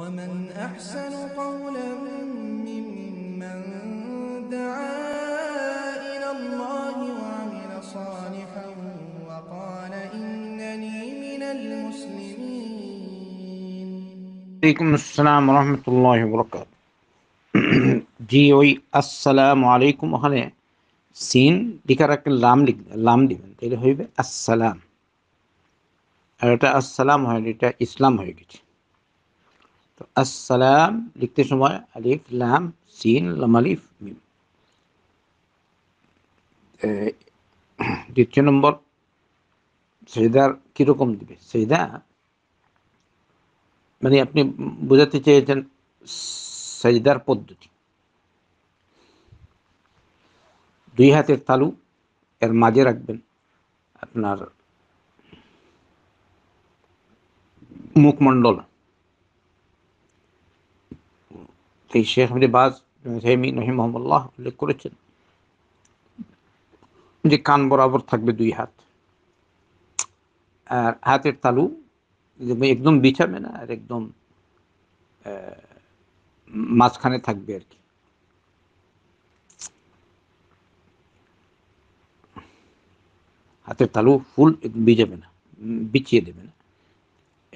ومن أحسن قولا ممن دعا إلى الله وعمل صالحا وقال إنني من المسلمين عليكم السلام ورحمة الله وبركاته جيوي السلام عليكم وحالي سين ديكارك اللام لك اللام دي من السلام এটা আসসালাম হয় এটা ইসলাম হয়ে গেছে তো আসসালাম লিখতে সময় আলিফ লাম সিন লাম আলিফ দ্বিতীয় নম্বর সেদার কীরকম দিবে সেদা মানে আপনি বোঝাতে চেয়েছেন সেজদার পদ্ধতি দুই হাতের তালু এর মাঝে রাখবেন আপনার মুখমণ্ডল এই শেখ বাজ হেমিন রহিমহমুল্লাহ উল্লেখ করেছেন যে কান বরাবর থাকবে দুই হাত আর হাতের তালু একদম বিছাবে না আর একদম মাঝখানে থাকবে আর কি হাতের তালু ফুল বিজাবে না বিছিয়ে দেবে না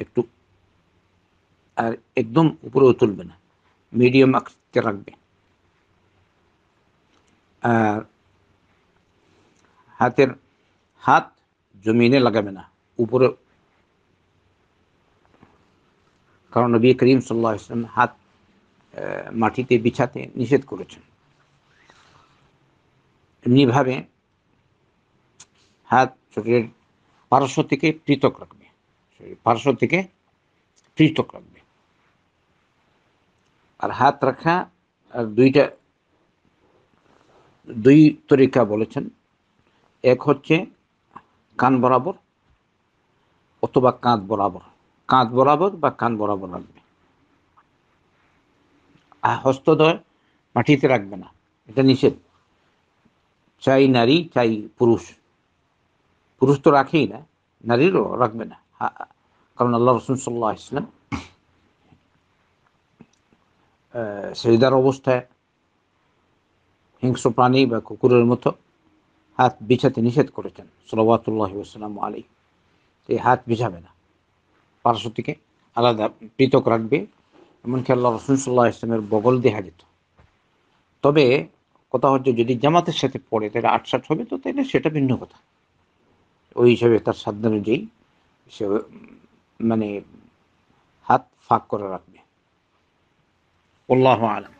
একটু আর একদম উপরেও তুলবে না মিডিয়াম আকৃতিতে রাখবেন আর হাতের হাত জমিনে লাগাবে না উপরে কারণ নবী করিম সাল্লাহ ইসলাম হাত মাটিতে বিছাতে নিষেধ করেছেন এমনিভাবে হাত শরীরের পার্শ্ব থেকে পৃথক রাখবে শরীর পার্শ্ব থেকে পৃথক রাখবে আর হাত রাখা আর দুইটা দুই তরিকা বলেছেন এক হচ্ছে কান বরাবর অথবা কাঁধ বরাবর কাঁধ বরাবর বা কান বরাবর রাখবে আর হস্তদয় মাটিতে রাখবে না এটা নিষেধ চাই নারী চাই পুরুষ পুরুষ তো রাখেই না নারীরও রাখবে না কারণ আল্লাহ রসুল সাল্লাহ ইসলাম সেজদার অবস্থায় হিংস্র প্রাণী বা কুকুরের মতো হাত বিছাতে নিষেধ করেছেন সলবাতুল্লাহ আসসালাম আলী এই হাত বিছাবে না পার্শ্ব আলাদা পৃথক রাখবে এমনকি আল্লাহ রসুল সাল্লাহ ইসলামের বগল দেখা যেত তবে কথা হচ্ছে যদি জামাতের সাথে পড়ে তাহলে আটসাট হবে তো তাহলে সেটা ভিন্ন কথা ওই হিসাবে তার সাধ্য অনুযায়ী সে মানে হাত ফাঁক করে রাখবে والله أعلم